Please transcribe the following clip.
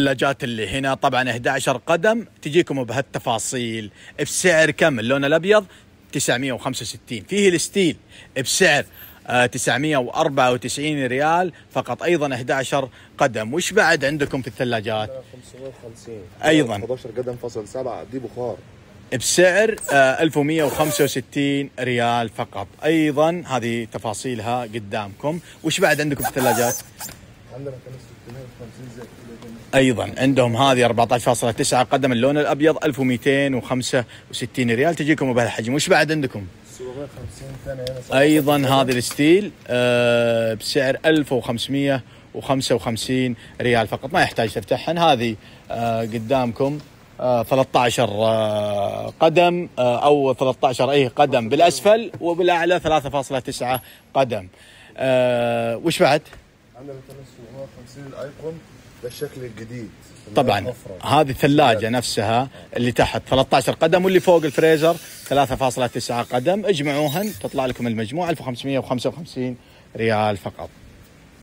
الثلاجات اللي هنا طبعا 11 قدم تجيكم بهالتفاصيل بسعر كم اللون الابيض 965 فيه الستيل بسعر 994 آه، ريال فقط ايضا 11 قدم وش بعد عندكم في الثلاجات 550 ايضا 11 قدم فصل 7 دي بخار بسعر 1165 آه، ريال فقط ايضا هذه تفاصيلها قدامكم وش بعد عندكم في الثلاجات عندنا ايضا عندهم هذه 14.9 قدم اللون الابيض 1265 ريال تجيكم بهالحجم وش بعد عندكم؟ ايضا هذه الستيل آه، بسعر 1555 ريال فقط ما يحتاج تفتحهن هذه آه، قدامكم 13 آه، قدم او 13 اي قدم بالاسفل وبالاعلى 3.9 قدم وش بعد؟ بالشكل الجديد طبعا هذه الثلاجة نفسها اللي تحت 13 قدم واللي فوق الفريزر 3.9 قدم اجمعوهن تطلع لكم المجموع 1555 ريال فقط